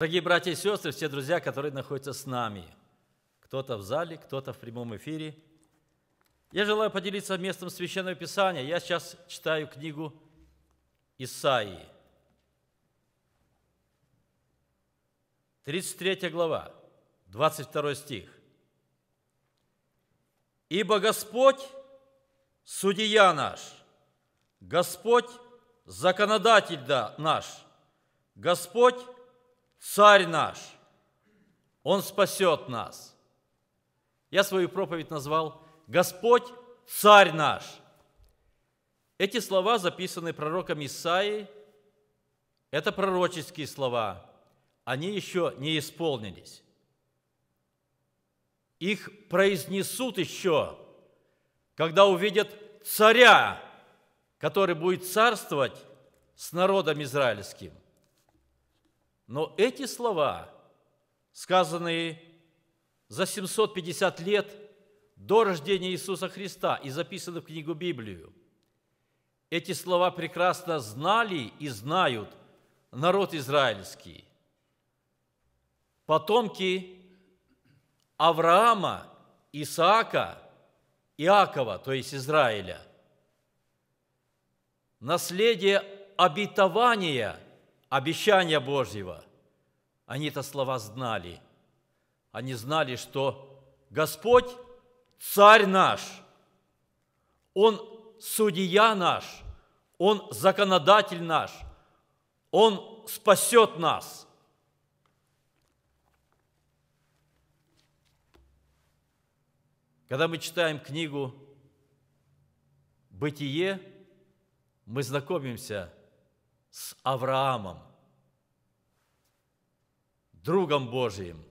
Дорогие братья и сестры, все друзья, которые находятся с нами, кто-то в зале, кто-то в прямом эфире, я желаю поделиться местом Священного Писания. Я сейчас читаю книгу Исаии, 33 глава, 22 стих. «Ибо Господь – судья наш, Господь – законодатель наш, Господь – Царь наш, Он спасет нас. Я свою проповедь назвал «Господь, Царь наш». Эти слова записаны пророком Исаи, Это пророческие слова. Они еще не исполнились. Их произнесут еще, когда увидят царя, который будет царствовать с народом израильским – но эти слова, сказанные за 750 лет до рождения Иисуса Христа и записаны в книгу Библию, эти слова прекрасно знали и знают народ израильский. Потомки Авраама, Исаака, Иакова, то есть Израиля. Наследие обетования – обещания Божьего, они-то слова знали. Они знали, что Господь – Царь наш, Он – Судья наш, Он – Законодатель наш, Он спасет нас – Когда мы читаем книгу «Бытие», мы знакомимся с Авраамом, другом Божиим,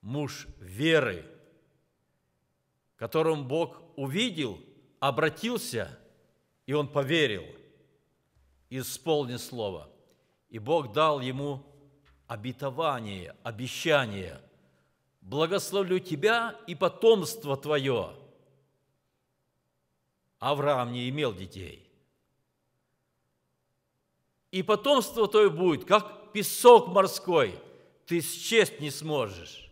муж веры, которым Бог увидел, обратился, и он поверил, исполнил слово. И Бог дал ему обетование, обещание. Благословлю тебя и потомство твое. Авраам не имел детей и потомство твое будет, как песок морской, ты счесть не сможешь.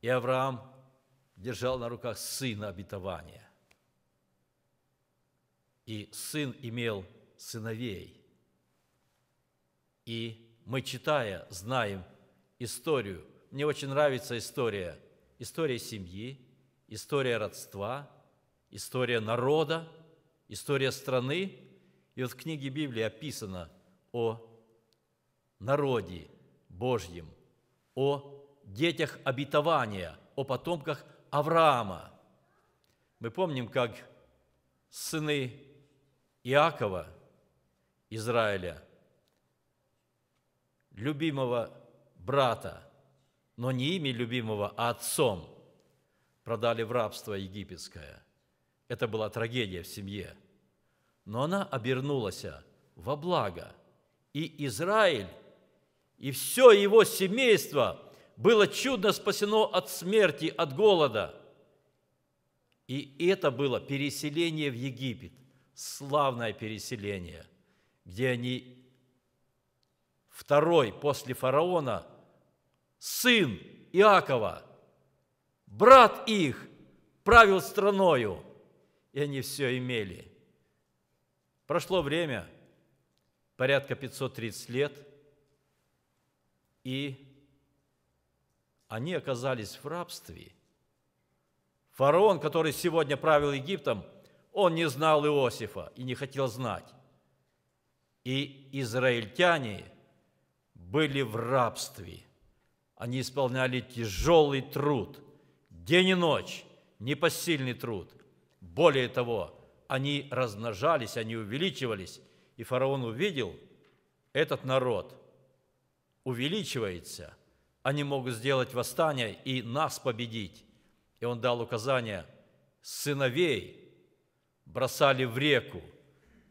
И Авраам держал на руках сына обетования. И сын имел сыновей. И мы, читая, знаем историю. Мне очень нравится история. История семьи, история родства, история народа – история страны. И вот в книге Библии описано о народе Божьем, о детях обетования, о потомках Авраама. Мы помним, как сыны Иакова, Израиля, любимого брата, но не ими любимого, а отцом, продали в рабство египетское – это была трагедия в семье. Но она обернулась во благо. И Израиль, и все его семейство было чудно спасено от смерти, от голода. И это было переселение в Египет, славное переселение, где они второй после фараона, сын Иакова, брат их, правил страною – и они все имели. Прошло время, порядка 530 лет, и они оказались в рабстве. Фараон, который сегодня правил Египтом, он не знал Иосифа и не хотел знать. И израильтяне были в рабстве. Они исполняли тяжелый труд, день и ночь, непосильный труд – более того, они размножались, они увеличивались, и фараон увидел, этот народ увеличивается, они могут сделать восстание и нас победить. И он дал указание, сыновей бросали в реку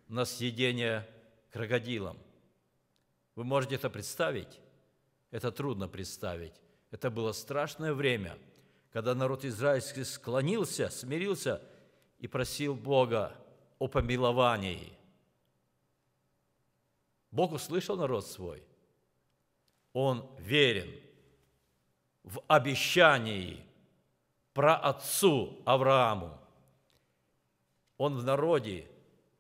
на съедение крокодилам. Вы можете это представить? Это трудно представить. Это было страшное время, когда народ израильский склонился, смирился – и просил Бога о помиловании. Бог услышал народ свой. Он верен в обещании про Отцу Аврааму. Он в народе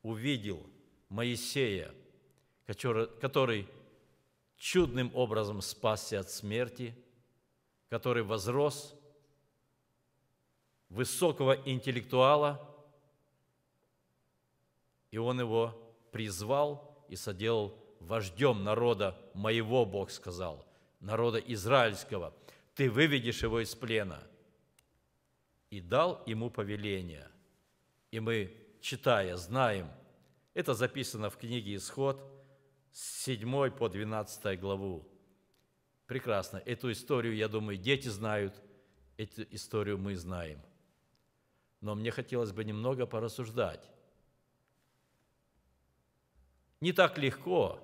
увидел Моисея, который чудным образом спасся от смерти, который возрос – высокого интеллектуала, и он его призвал и соделал вождем народа моего, Бог сказал, народа израильского. Ты выведешь его из плена. И дал ему повеление. И мы, читая, знаем, это записано в книге «Исход» с 7 по 12 главу. Прекрасно. Эту историю, я думаю, дети знают, эту историю мы знаем. Но мне хотелось бы немного порассуждать не так легко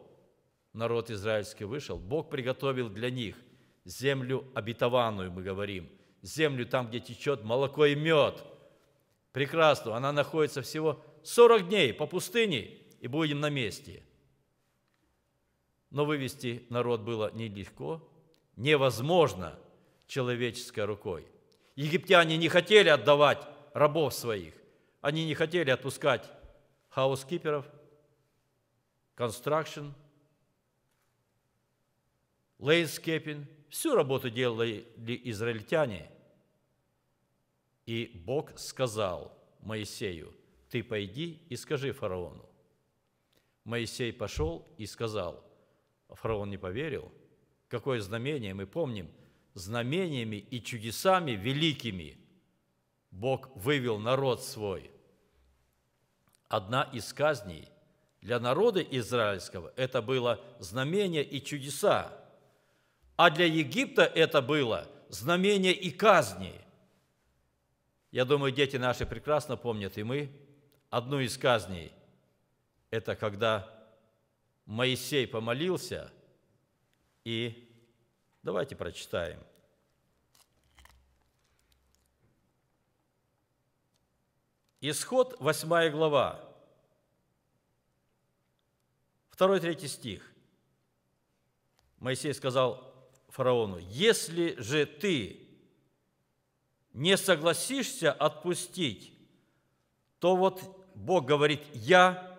народ израильский вышел. Бог приготовил для них землю обетованную, мы говорим, землю там, где течет молоко и мед. Прекрасно, она находится всего 40 дней по пустыне, и будем на месте. Но вывести народ было нелегко, невозможно человеческой рукой. Египтяне не хотели отдавать рабов своих, они не хотели отпускать хаускиперов, construction, landscaping, всю работу делали израильтяне. И Бог сказал Моисею, ты пойди и скажи фараону. Моисей пошел и сказал, фараон не поверил, какое знамение, мы помним, знамениями и чудесами великими Бог вывел народ свой. Одна из казней для народа израильского это было знамение и чудеса, а для Египта это было знамение и казни. Я думаю, дети наши прекрасно помнят, и мы одну из казней. Это когда Моисей помолился, и давайте прочитаем – Исход 8 глава. Второй третий стих. Моисей сказал фараону, «Если же ты не согласишься отпустить, то вот Бог говорит, я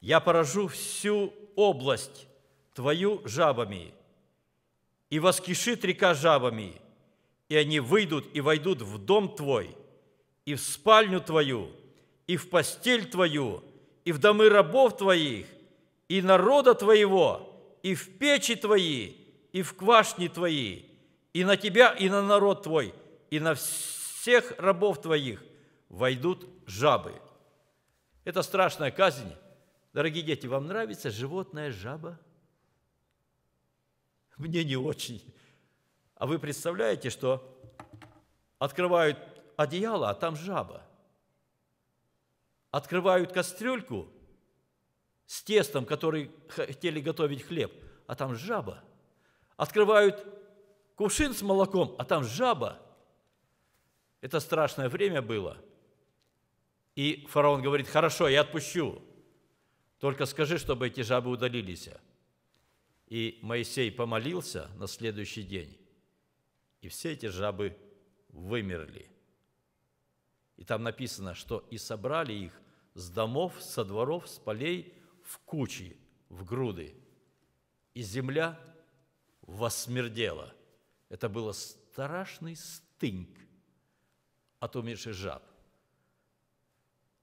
Я поражу всю область твою жабами, и воскишит река жабами, и они выйдут и войдут в дом твой – и в спальню твою, и в постель твою, и в домы рабов твоих, и народа твоего, и в печи твои, и в квашни твои, и на тебя, и на народ твой, и на всех рабов твоих войдут жабы». Это страшная казнь. Дорогие дети, вам нравится животное жаба? Мне не очень. А вы представляете, что открывают одеяло, а там жаба. Открывают кастрюльку с тестом, который хотели готовить хлеб, а там жаба. Открывают кувшин с молоком, а там жаба. Это страшное время было. И фараон говорит, хорошо, я отпущу, только скажи, чтобы эти жабы удалились. И Моисей помолился на следующий день, и все эти жабы вымерли – и там написано, что и собрали их с домов, со дворов, с полей в кучи, в груды. И земля восмердела. Это было страшный стынь от умерших жаб.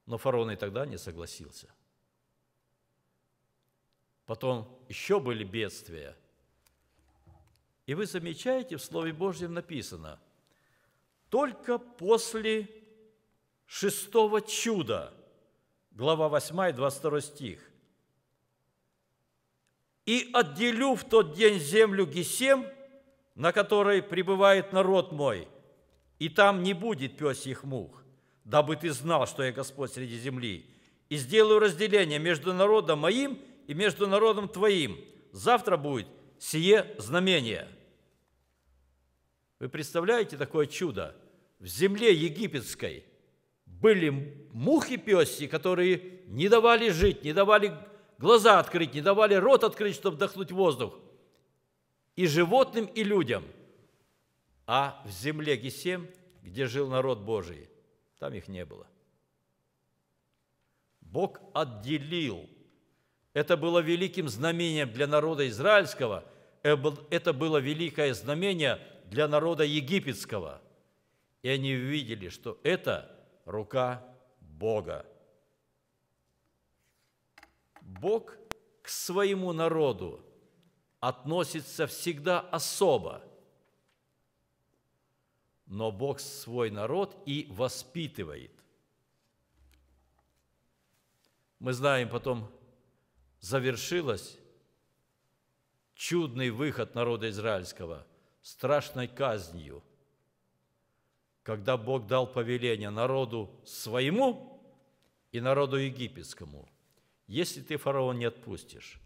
Но фараон и тогда не согласился. Потом еще были бедствия. И вы замечаете, в Слове Божьем написано, только после шестого чуда, глава 8, 22 стих. «И отделю в тот день землю Гесем, на которой пребывает народ мой, и там не будет пес пёсьих мух, дабы ты знал, что я Господь среди земли, и сделаю разделение между народом моим и между народом твоим. Завтра будет сие знамение». Вы представляете такое чудо? В земле египетской – были мухи-песи, которые не давали жить, не давали глаза открыть, не давали рот открыть, чтобы вдохнуть воздух. И животным, и людям. А в земле Гесем, где жил народ Божий, там их не было. Бог отделил. Это было великим знамением для народа израильского, это было великое знамение для народа египетского. И они увидели, что это – рука Бога. Бог к своему народу относится всегда особо, но Бог свой народ и воспитывает. Мы знаем, потом завершилось чудный выход народа израильского страшной казнью – когда Бог дал повеление народу своему и народу египетскому, если ты фараон не отпустишь,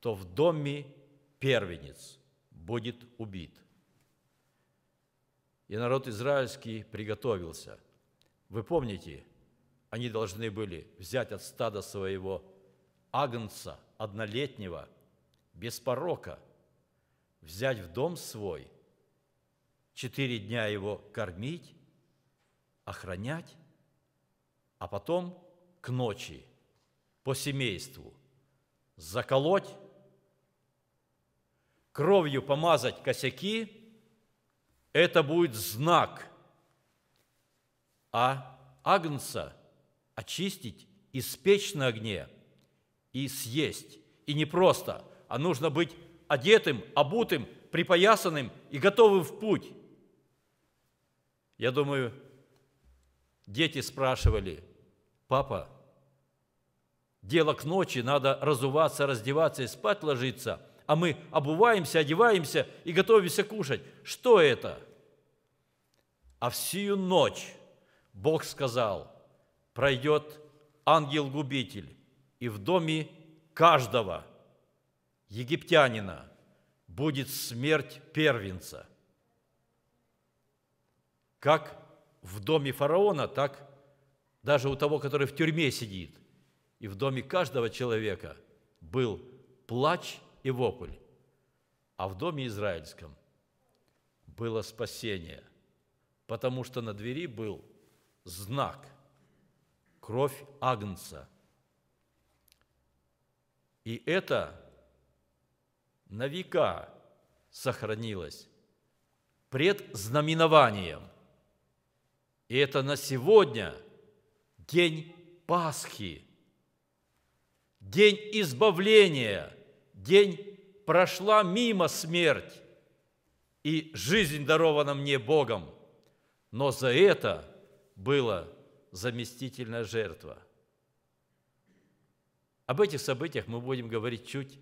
то в доме первенец будет убит. И народ израильский приготовился. Вы помните, они должны были взять от стада своего агнца однолетнего, без порока, взять в дом свой, четыре дня его кормить, охранять, а потом к ночи по семейству заколоть, кровью помазать косяки, это будет знак, а агнца очистить, испечь на огне и съесть. И не просто, а нужно быть одетым, обутым, припоясанным и готовым в путь. Я думаю, Дети спрашивали, папа, дело к ночи, надо разуваться, раздеваться и спать ложиться, а мы обуваемся, одеваемся и готовимся кушать. Что это? А всю ночь Бог сказал, пройдет ангел-губитель, и в доме каждого египтянина будет смерть первенца. Как в доме фараона, так даже у того, который в тюрьме сидит. И в доме каждого человека был плач и вопль. А в доме израильском было спасение, потому что на двери был знак – кровь Агнца. И это на века сохранилось пред знаменованием. И это на сегодня день Пасхи, день избавления, день прошла мимо смерть, и жизнь дарована мне Богом. Но за это была заместительная жертва. Об этих событиях мы будем говорить чуть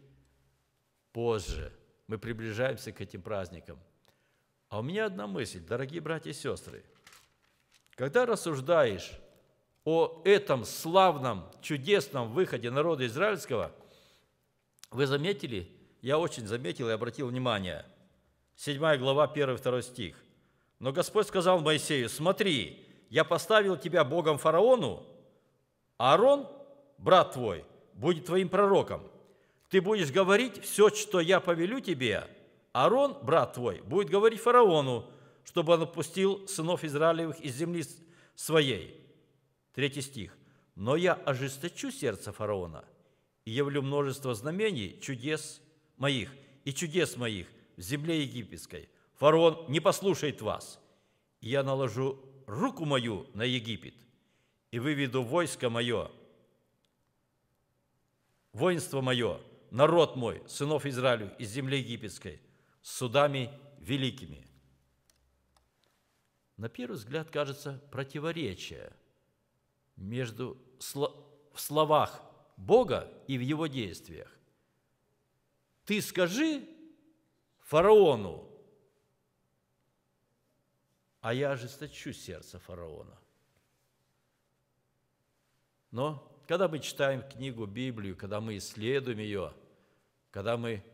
позже. Мы приближаемся к этим праздникам. А у меня одна мысль, дорогие братья и сестры – когда рассуждаешь о этом славном, чудесном выходе народа израильского, вы заметили, я очень заметил и обратил внимание, 7 глава, 1-2 стих. «Но Господь сказал Моисею, смотри, я поставил тебя Богом фараону, а Аарон, брат твой, будет твоим пророком. Ты будешь говорить все, что я повелю тебе, Аарон, брат твой, будет говорить фараону, чтобы он отпустил сынов Израилевых из земли своей. Третий стих. «Но я ожесточу сердце фараона и явлю множество знамений, чудес моих и чудес моих в земле египетской. Фараон не послушает вас. И я наложу руку мою на Египет и выведу войско мое, воинство мое, народ мой, сынов Израилю из земли египетской, с судами великими» на первый взгляд кажется противоречие между в словах Бога и в его действиях. Ты скажи фараону, а я ожесточу сердце фараона. Но когда мы читаем книгу Библию, когда мы исследуем ее, когда мы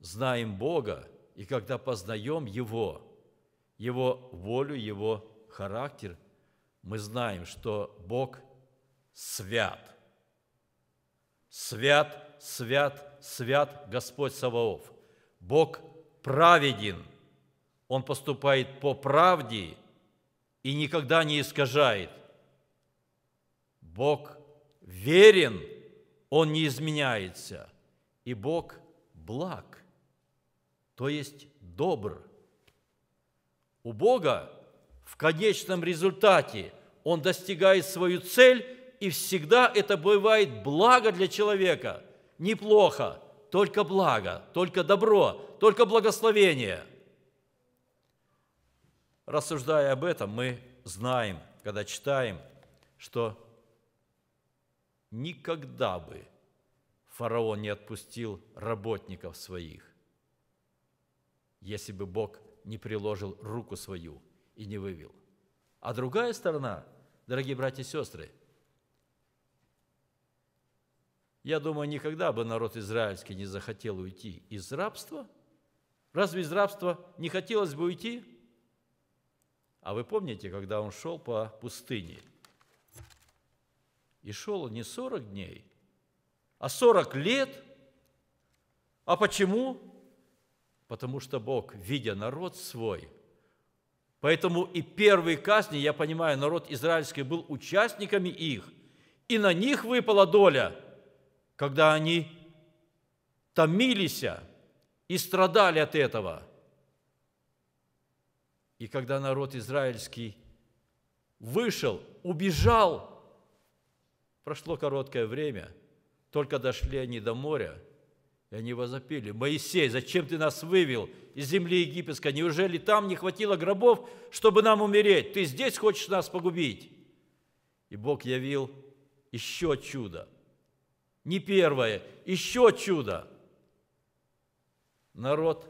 знаем Бога и когда познаем Его – его волю, Его характер, мы знаем, что Бог свят. Свят, свят, свят Господь Саваоф. Бог праведен. Он поступает по правде и никогда не искажает. Бог верен, Он не изменяется. И Бог благ, то есть добр – у Бога в конечном результате он достигает свою цель, и всегда это бывает благо для человека. Неплохо, только благо, только добро, только благословение. Рассуждая об этом, мы знаем, когда читаем, что никогда бы фараон не отпустил работников своих, если бы Бог не приложил руку свою и не вывел. А другая сторона, дорогие братья и сестры, я думаю, никогда бы народ израильский не захотел уйти из рабства. Разве из рабства не хотелось бы уйти? А вы помните, когда он шел по пустыне? И шел не 40 дней, а 40 лет. А почему? потому что Бог, видя народ свой, поэтому и первые казни, я понимаю, народ израильский был участниками их, и на них выпала доля, когда они томились и страдали от этого. И когда народ израильский вышел, убежал, прошло короткое время, только дошли они до моря – и они возопили, «Моисей, зачем ты нас вывел из земли египетской? Неужели там не хватило гробов, чтобы нам умереть? Ты здесь хочешь нас погубить?» И Бог явил еще чудо. Не первое, еще чудо. Народ,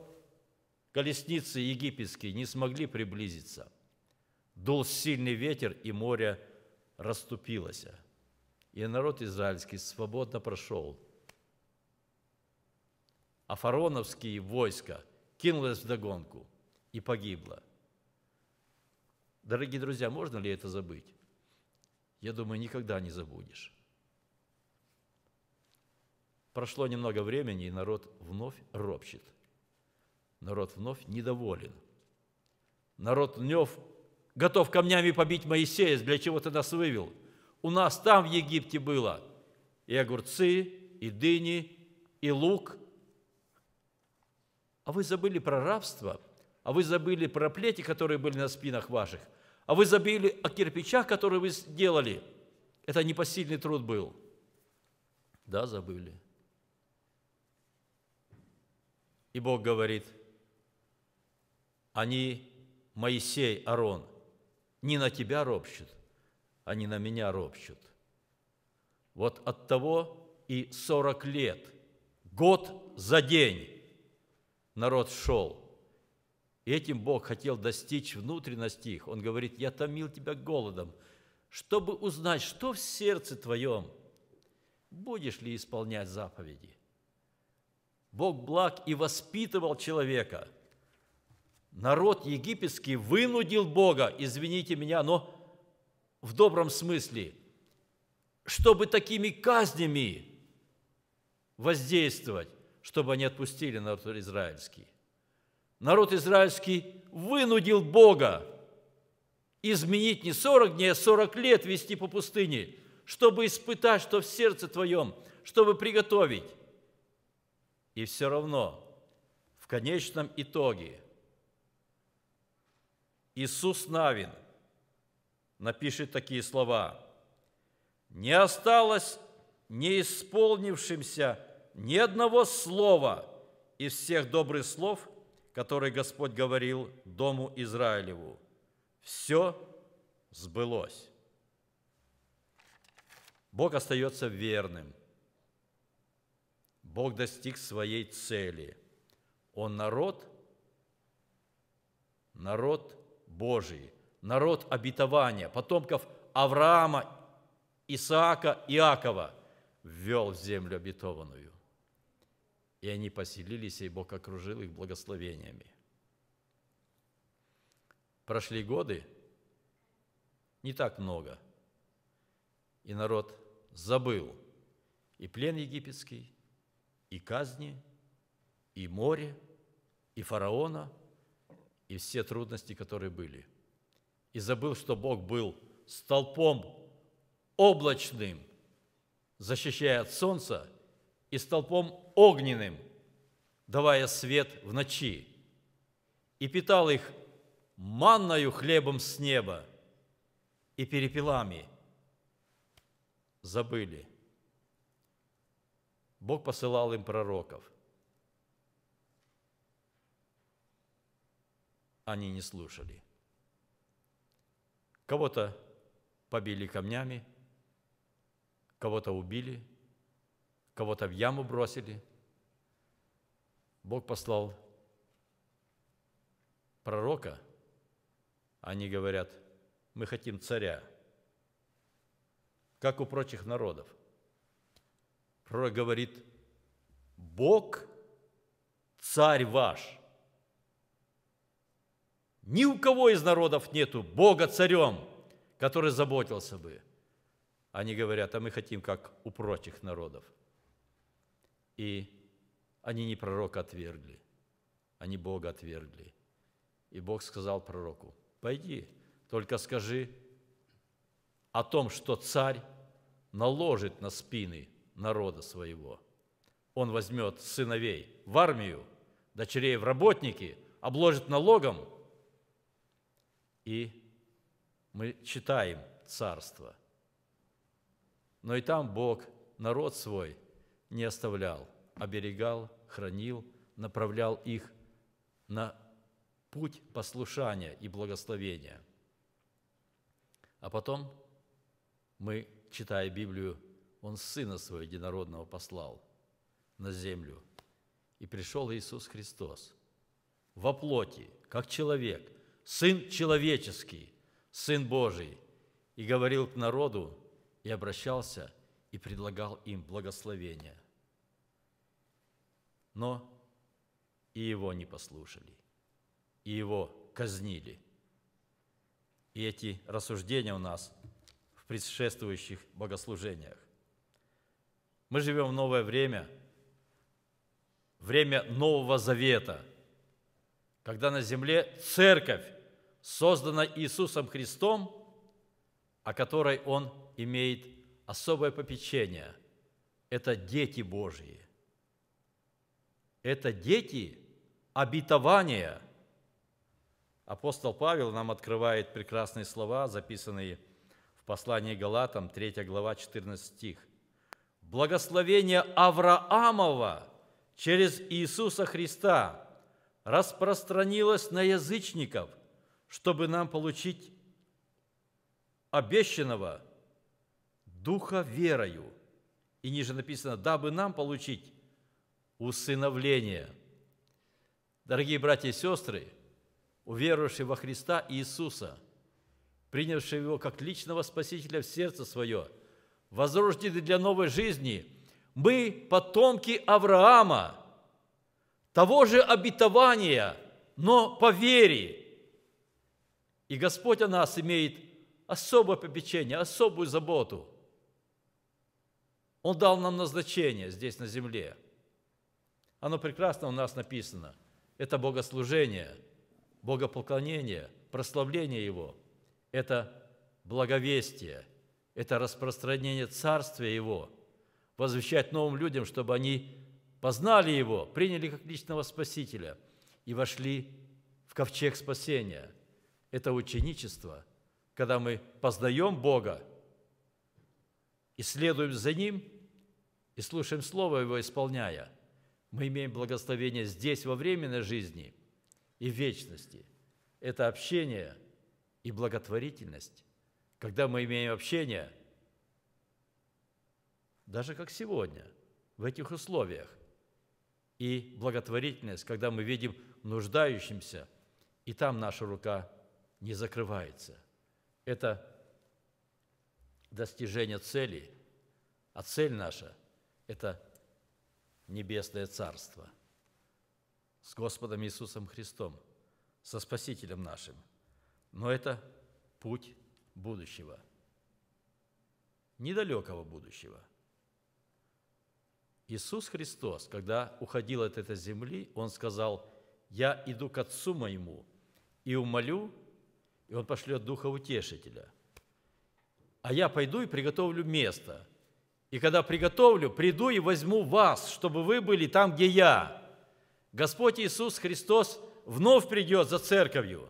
колесницы египетские не смогли приблизиться. Дул сильный ветер, и море расступилось. И народ израильский свободно прошел – а фароновские войска кинулось в догонку и погибло. Дорогие друзья, можно ли это забыть? Я думаю, никогда не забудешь. Прошло немного времени, и народ вновь ропщет. Народ вновь недоволен. Народ вновь готов камнями побить Моисея, для чего ты нас вывел? У нас там в Египте было и огурцы, и дыни, и лук – а вы забыли про рабство, а вы забыли про плети, которые были на спинах ваших, а вы забыли о кирпичах, которые вы сделали. Это непосильный труд был. Да, забыли. И Бог говорит, они, Моисей, Арон, не на тебя ропщут, они на меня ропщут. Вот от того и сорок лет, год за день, народ шел. этим Бог хотел достичь внутренности их. Он говорит, я томил тебя голодом, чтобы узнать, что в сердце твоем, будешь ли исполнять заповеди. Бог благ и воспитывал человека. Народ египетский вынудил Бога, извините меня, но в добром смысле, чтобы такими казнями воздействовать чтобы они отпустили народ израильский. Народ израильский вынудил Бога изменить не 40 дней, а 40 лет вести по пустыне, чтобы испытать, что в сердце твоем, чтобы приготовить. И все равно в конечном итоге Иисус Навин напишет такие слова. «Не осталось неисполнившимся ни одного слова из всех добрых слов, которые Господь говорил дому Израилеву. Все сбылось. Бог остается верным. Бог достиг своей цели. Он народ, народ Божий, народ обетования, потомков Авраама, Исаака, Иакова ввел в землю обетованную. И они поселились, и Бог окружил их благословениями. Прошли годы, не так много, и народ забыл и плен египетский, и казни, и море, и фараона, и все трудности, которые были. И забыл, что Бог был столпом облачным, защищая от солнца и столпом огненным, давая свет в ночи, и питал их манною хлебом с неба и перепелами. Забыли. Бог посылал им пророков. Они не слушали. Кого-то побили камнями, кого-то убили – кого-то в яму бросили. Бог послал пророка, они говорят, мы хотим царя, как у прочих народов. Пророк говорит, Бог – царь ваш. Ни у кого из народов нету Бога царем, который заботился бы. Они говорят, а мы хотим, как у прочих народов – и они не пророка отвергли, они Бога отвергли. И Бог сказал пророку, пойди, только скажи о том, что царь наложит на спины народа своего. Он возьмет сыновей в армию, дочерей в работники, обложит налогом. И мы читаем царство. Но и там Бог народ свой – не оставлял, оберегал, хранил, направлял их на путь послушания и благословения. А потом мы, читая Библию, Он Сына Своего Единородного послал на землю. И пришел Иисус Христос во плоти, как человек, Сын человеческий, Сын Божий, и говорил к народу, и обращался, и предлагал им благословение но и его не послушали, и его казнили. И эти рассуждения у нас в предшествующих богослужениях. Мы живем в новое время, время Нового Завета, когда на земле церковь создана Иисусом Христом, о которой Он имеет особое попечение. Это дети Божьи – это дети обетования. Апостол Павел нам открывает прекрасные слова, записанные в послании Галатам, 3 глава, 14 стих. «Благословение Авраамова через Иисуса Христа распространилось на язычников, чтобы нам получить обещанного Духа верою». И ниже написано, дабы нам получить усыновление. Дорогие братья и сестры, уверовавшие во Христа Иисуса, принявшие Его как личного Спасителя в сердце свое, возрождены для новой жизни, мы потомки Авраама, того же обетования, но по вере. И Господь о нас имеет особое попечение, особую заботу. Он дал нам назначение здесь на земле – оно прекрасно у нас написано. Это богослужение, богопоклонение, прославление Его. Это благовестие, это распространение Царствия Его, возвещать новым людям, чтобы они познали Его, приняли как личного Спасителя и вошли в ковчег спасения. Это ученичество, когда мы познаем Бога и следуем за Ним, и слушаем Слово Его, исполняя мы имеем благословение здесь, во временной жизни и вечности. Это общение и благотворительность. Когда мы имеем общение, даже как сегодня, в этих условиях, и благотворительность, когда мы видим нуждающимся, и там наша рука не закрывается. Это достижение цели, а цель наша – это небесное царство с Господом Иисусом Христом, со Спасителем нашим. Но это путь будущего, недалекого будущего. Иисус Христос, когда уходил от этой земли, Он сказал, «Я иду к Отцу моему и умолю, и Он пошлет Духа Утешителя. А я пойду и приготовлю место – и когда приготовлю, приду и возьму вас, чтобы вы были там, где я. Господь Иисус Христос вновь придет за церковью.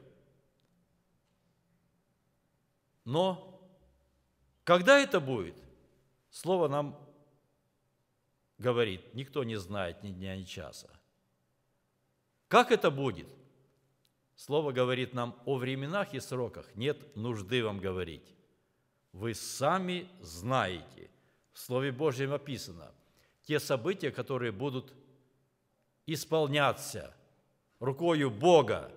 Но когда это будет? Слово нам говорит, никто не знает ни дня, ни часа. Как это будет? Слово говорит нам о временах и сроках. Нет нужды вам говорить. Вы сами знаете – в Слове Божьем описано те события, которые будут исполняться рукою Бога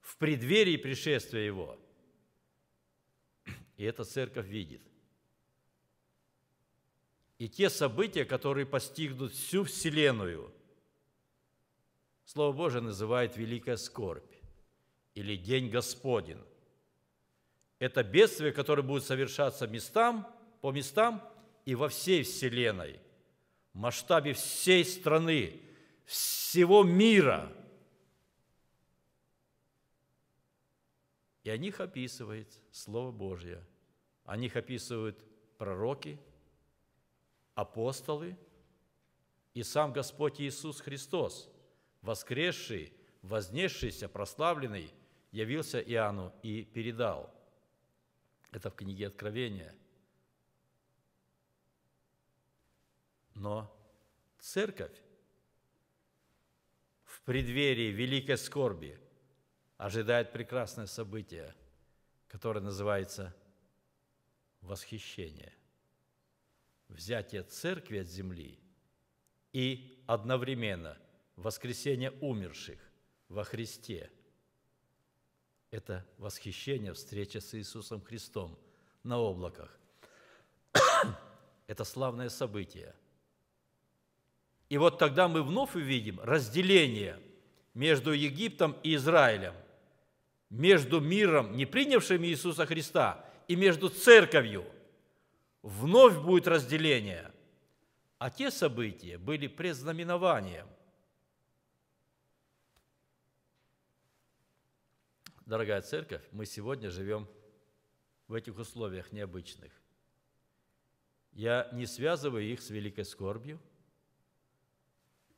в преддверии пришествия Его. И эта церковь видит. И те события, которые постигнут всю Вселенную, Слово Божие называет «великая скорбь» или «день Господень». Это бедствие, которое будет совершаться местам – по местам и во всей Вселенной, в масштабе всей страны, всего мира. И о них описывает Слово Божье. О них описывают пророки, апостолы и сам Господь Иисус Христос, воскресший, вознесшийся, прославленный, явился Иоанну и передал. Это в книге Откровения – Но церковь в преддверии великой скорби ожидает прекрасное событие, которое называется восхищение. Взятие церкви от земли и одновременно воскресение умерших во Христе – это восхищение встреча с Иисусом Христом на облаках. Это славное событие – и вот тогда мы вновь увидим разделение между Египтом и Израилем, между миром, не принявшим Иисуса Христа, и между церковью. Вновь будет разделение. А те события были предзнаменованием. Дорогая церковь, мы сегодня живем в этих условиях необычных. Я не связываю их с великой скорбью –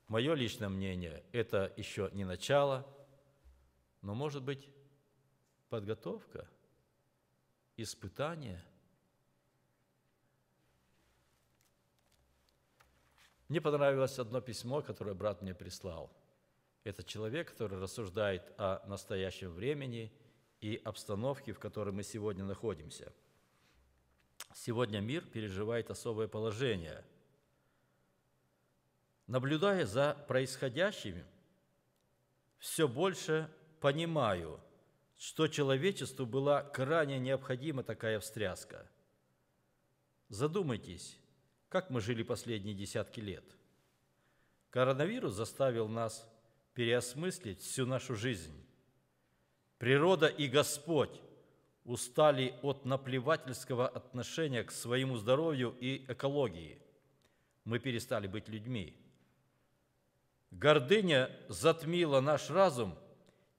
Мое личное мнение – это еще не начало, но, может быть, подготовка, испытание. Мне понравилось одно письмо, которое брат мне прислал. Это человек, который рассуждает о настоящем времени и обстановке, в которой мы сегодня находимся. Сегодня мир переживает особое положение – Наблюдая за происходящим, все больше понимаю, что человечеству была крайне необходима такая встряска. Задумайтесь, как мы жили последние десятки лет. Коронавирус заставил нас переосмыслить всю нашу жизнь. Природа и Господь устали от наплевательского отношения к своему здоровью и экологии. Мы перестали быть людьми – Гордыня затмила наш разум,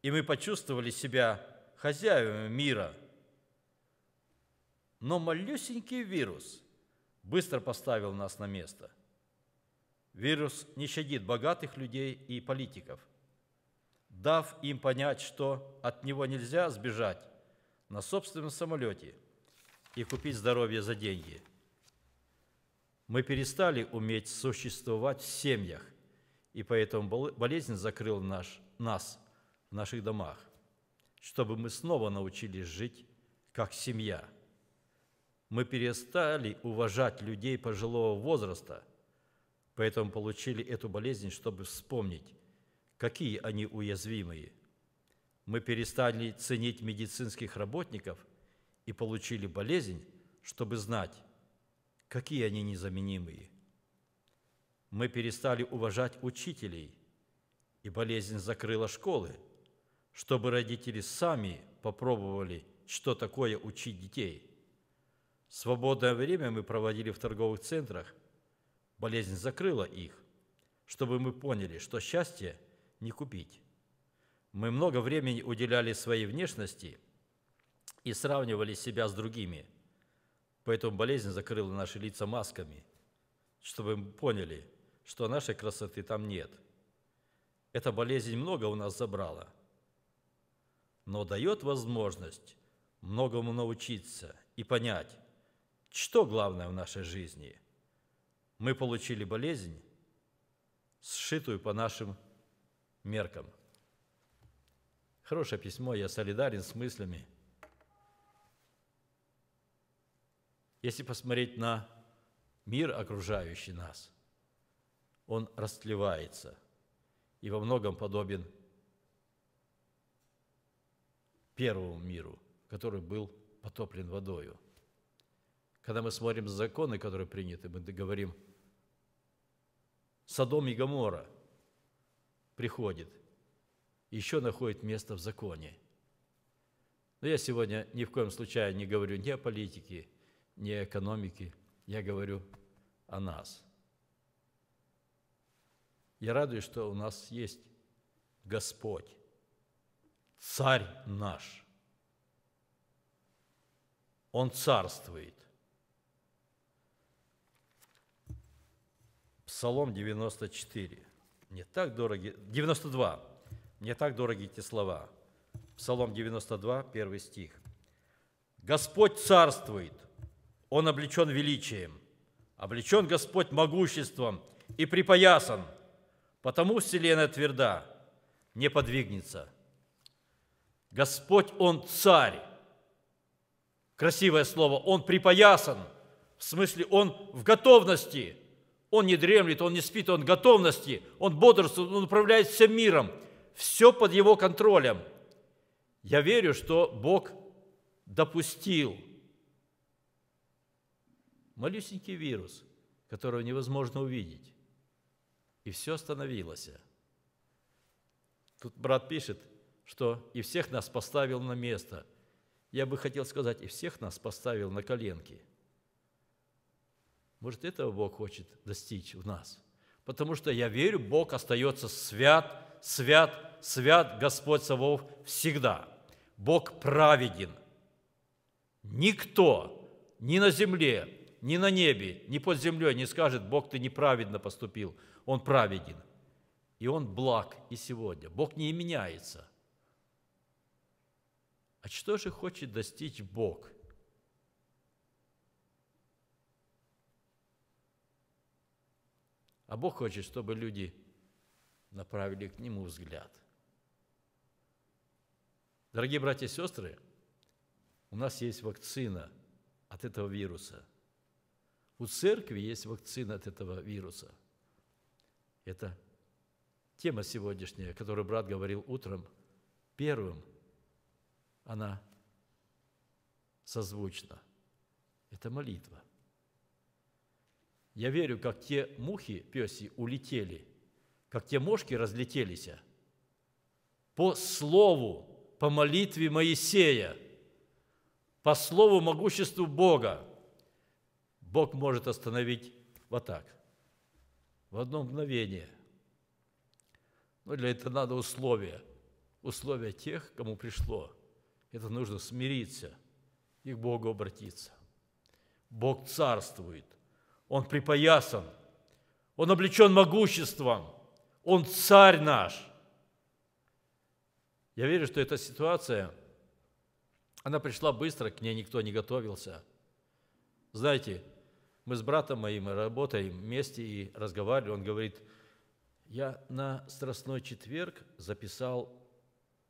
и мы почувствовали себя хозяевами мира. Но малюсенький вирус быстро поставил нас на место. Вирус не щадит богатых людей и политиков, дав им понять, что от него нельзя сбежать на собственном самолете и купить здоровье за деньги. Мы перестали уметь существовать в семьях, и поэтому болезнь закрыла наш, нас в наших домах, чтобы мы снова научились жить как семья. Мы перестали уважать людей пожилого возраста, поэтому получили эту болезнь, чтобы вспомнить, какие они уязвимые. Мы перестали ценить медицинских работников и получили болезнь, чтобы знать, какие они незаменимые мы перестали уважать учителей, и болезнь закрыла школы, чтобы родители сами попробовали, что такое учить детей. Свободное время мы проводили в торговых центрах, болезнь закрыла их, чтобы мы поняли, что счастье не купить. Мы много времени уделяли своей внешности и сравнивали себя с другими, поэтому болезнь закрыла наши лица масками, чтобы мы поняли – что нашей красоты там нет. Эта болезнь много у нас забрала, но дает возможность многому научиться и понять, что главное в нашей жизни. Мы получили болезнь, сшитую по нашим меркам. Хорошее письмо, я солидарен с мыслями. Если посмотреть на мир, окружающий нас, он растлевается и во многом подобен первому миру, который был потоплен водою. Когда мы смотрим законы, которые приняты, мы говорим, Садом и Гамора приходит, еще находит место в законе. Но я сегодня ни в коем случае не говорю ни о политике, ни о экономике, я говорю о нас – я радуюсь, что у нас есть Господь, Царь наш. Он царствует. Псалом 94. не так дороги... 92. не так дороги эти слова. Псалом 92, первый стих. «Господь царствует, Он облечен величием, облечен Господь могуществом и припоясан – Потому вселенная тверда, не подвигнется. Господь, Он царь. Красивое слово. Он припоясан. В смысле, Он в готовности. Он не дремлет, Он не спит, Он в готовности. Он бодрствует, Он управляет всем миром. Все под Его контролем. Я верю, что Бог допустил малюсенький вирус, которого невозможно увидеть и все остановилось. Тут брат пишет, что и всех нас поставил на место. Я бы хотел сказать, и всех нас поставил на коленки. Может, этого Бог хочет достичь в нас. Потому что я верю, Бог остается свят, свят, свят Господь Савов всегда. Бог праведен. Никто ни на земле, ни на небе, ни под землей не скажет, Бог, ты неправедно поступил. Он праведен. И он благ и сегодня. Бог не меняется. А что же хочет достичь Бог? А Бог хочет, чтобы люди направили к Нему взгляд. Дорогие братья и сестры, у нас есть вакцина от этого вируса – у церкви есть вакцина от этого вируса. Это тема сегодняшняя, которую брат говорил утром. Первым она созвучна. Это молитва. Я верю, как те мухи, песи, улетели, как те мошки разлетелись по слову, по молитве Моисея, по слову могуществу Бога – Бог может остановить вот так, в одно мгновение. Но для этого надо условия, условия тех, кому пришло. Это нужно смириться и к Богу обратиться. Бог царствует, Он припоясан, Он облечен могуществом, Он царь наш. Я верю, что эта ситуация, она пришла быстро, к ней никто не готовился. Знаете, мы с братом моим работаем вместе и разговариваем. Он говорит, я на страстной четверг записал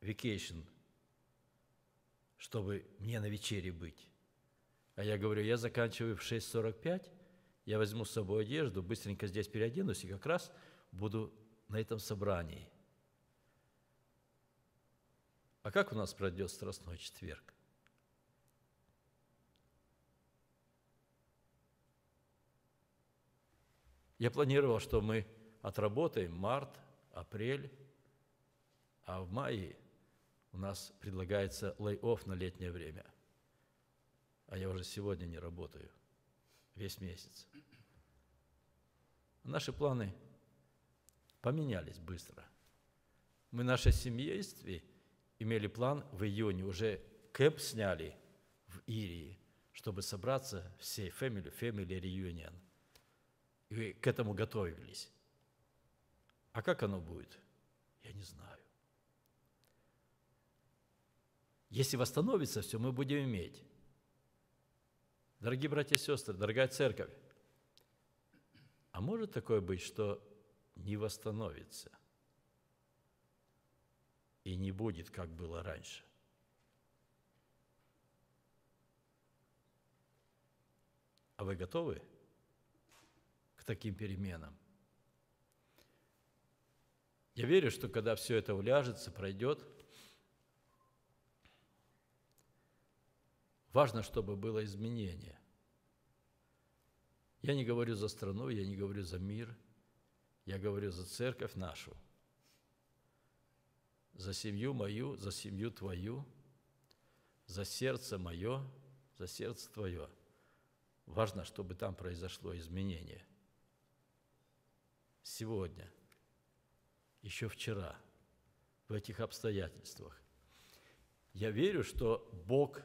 vacation, чтобы мне на вечере быть. А я говорю, я заканчиваю в 6.45, я возьму с собой одежду, быстренько здесь переоденусь и как раз буду на этом собрании. А как у нас пройдет страстной четверг? Я планировал, что мы отработаем март, апрель, а в мае у нас предлагается лей-офф на летнее время. А я уже сегодня не работаю. Весь месяц. Наши планы поменялись быстро. Мы наше семейство имели план в июне, уже кэп сняли в Ирии, чтобы собраться всей family, family reunion – и к этому готовились. А как оно будет? Я не знаю. Если восстановится все, мы будем иметь. Дорогие братья и сестры, дорогая церковь, а может такое быть, что не восстановится и не будет, как было раньше? А вы готовы? к таким переменам. Я верю, что когда все это уляжется, пройдет, важно, чтобы было изменение. Я не говорю за страну, я не говорю за мир, я говорю за церковь нашу, за семью мою, за семью твою, за сердце мое, за сердце твое. Важно, чтобы там произошло изменение – сегодня, еще вчера, в этих обстоятельствах. Я верю, что Бог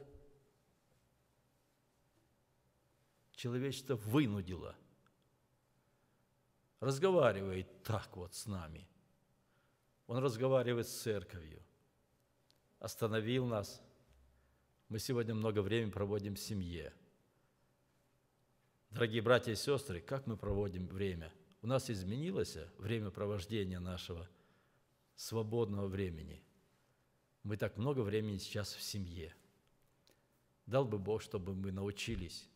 человечество вынудило, разговаривает так вот с нами. Он разговаривает с церковью, остановил нас. Мы сегодня много времени проводим в семье. Дорогие братья и сестры, как мы проводим время – у нас изменилось время провождения нашего свободного времени. Мы так много времени сейчас в семье. Дал бы Бог, чтобы мы научились,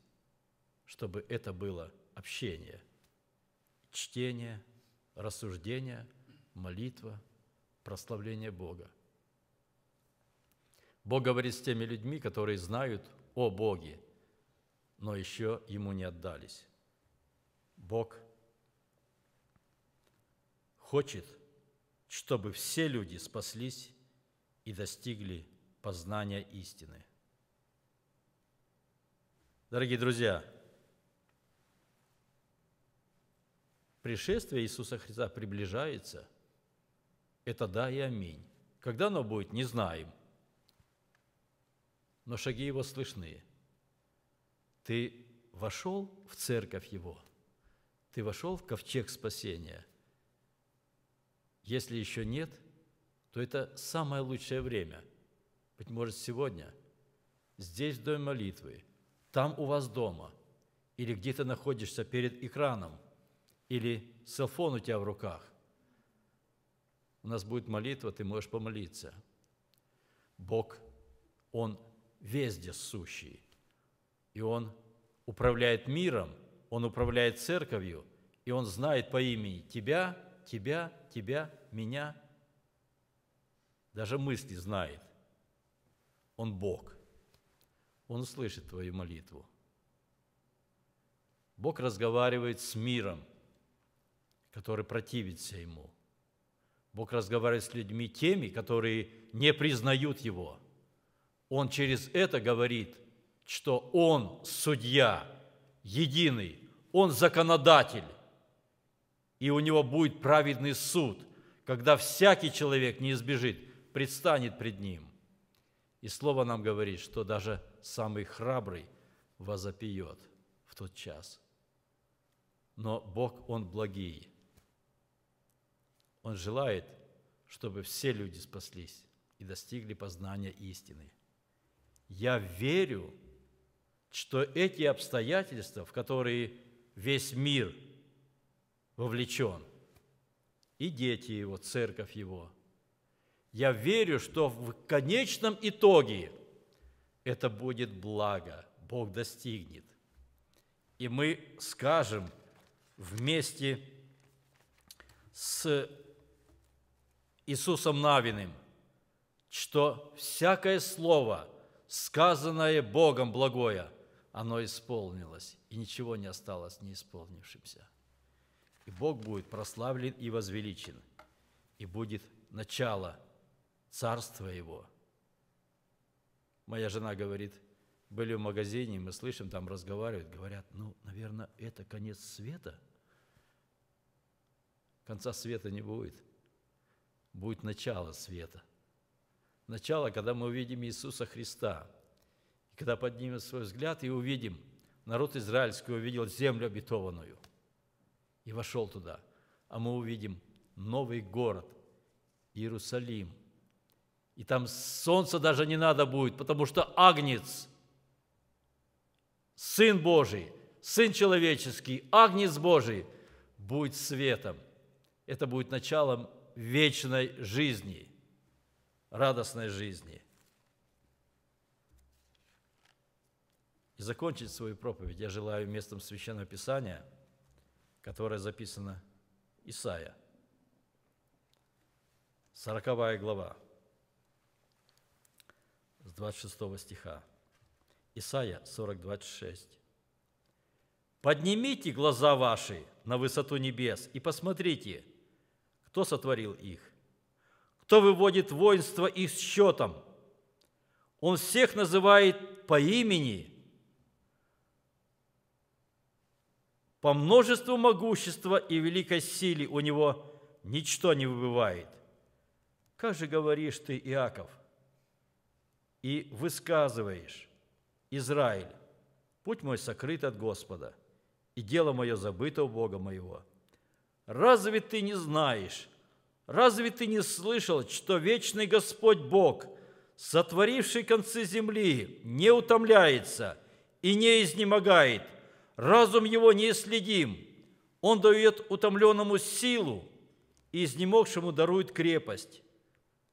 чтобы это было общение, чтение, рассуждение, молитва, прославление Бога. Бог говорит с теми людьми, которые знают о Боге, но еще Ему не отдались. Бог – хочет, чтобы все люди спаслись и достигли познания истины. Дорогие друзья, пришествие Иисуса Христа приближается. Это да и аминь. Когда оно будет, не знаем. Но шаги его слышны. Ты вошел в церковь его. Ты вошел в ковчег спасения – если еще нет, то это самое лучшее время. Быть может, сегодня, здесь, в Доме молитвы, там у вас дома, или где ты находишься перед экраном, или селфон у тебя в руках. У нас будет молитва, ты можешь помолиться. Бог, Он везде сущий, и Он управляет миром, Он управляет церковью, и Он знает по имени тебя – тебя, тебя, меня. Даже мысли знает. Он Бог. Он слышит твою молитву. Бог разговаривает с миром, который противится Ему. Бог разговаривает с людьми теми, которые не признают Его. Он через это говорит, что Он судья, единый, Он законодатель, и у него будет праведный суд, когда всякий человек не избежит, предстанет пред ним. И слово нам говорит, что даже самый храбрый возопьет в тот час. Но Бог, Он благий. Он желает, чтобы все люди спаслись и достигли познания истины. Я верю, что эти обстоятельства, в которые весь мир вовлечен. И дети его, церковь его. Я верю, что в конечном итоге это будет благо, Бог достигнет. И мы скажем вместе с Иисусом Навиным, что всякое слово, сказанное Богом благое, оно исполнилось, и ничего не осталось неисполнившимся и Бог будет прославлен и возвеличен, и будет начало царства Его. Моя жена говорит, были в магазине, мы слышим, там разговаривают, говорят, ну, наверное, это конец света. Конца света не будет. Будет начало света. Начало, когда мы увидим Иисуса Христа. И когда поднимем свой взгляд и увидим, народ израильский увидел землю обетованную – и вошел туда. А мы увидим новый город, Иерусалим. И там солнца даже не надо будет, потому что Агнец, Сын Божий, Сын Человеческий, Агнец Божий будет светом. Это будет началом вечной жизни, радостной жизни. И закончить свою проповедь я желаю местом Священного Писания – которая записана Исаия, 40 глава, с 26 стиха. Исаия 40:26. Поднимите глаза ваши на высоту небес и посмотрите, кто сотворил их, кто выводит воинство их счетом. Он всех называет по имени По множеству могущества и великой силе у него ничто не выбывает. Как же говоришь ты, Иаков, и высказываешь, Израиль, путь мой сокрыт от Господа, и дело мое забыто у Бога моего. Разве ты не знаешь, разве ты не слышал, что вечный Господь Бог, сотворивший концы земли, не утомляется и не изнемогает – разум его неисследим. Он дает утомленному силу и изнемогшему дарует крепость.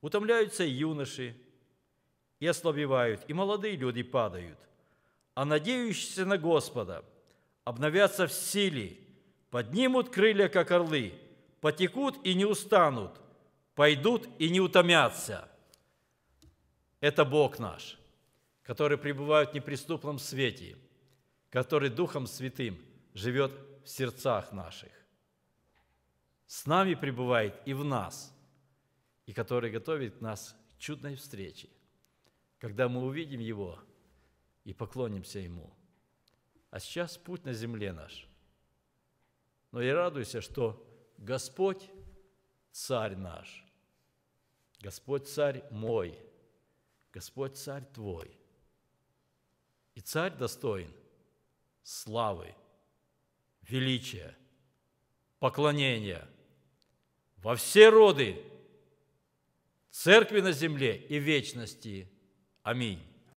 Утомляются и юноши, и ослабевают, и молодые люди падают. А надеющиеся на Господа обновятся в силе, поднимут крылья, как орлы, потекут и не устанут, пойдут и не утомятся. Это Бог наш, который пребывает в неприступном свете – который Духом Святым живет в сердцах наших, с нами пребывает и в нас, и который готовит нас к чудной встрече, когда мы увидим Его и поклонимся Ему. А сейчас путь на земле наш. Но я радуюсь, что Господь – Царь наш, Господь – Царь мой, Господь – Царь твой. И Царь достоин славы, величия, поклонения во все роды Церкви на земле и вечности. Аминь.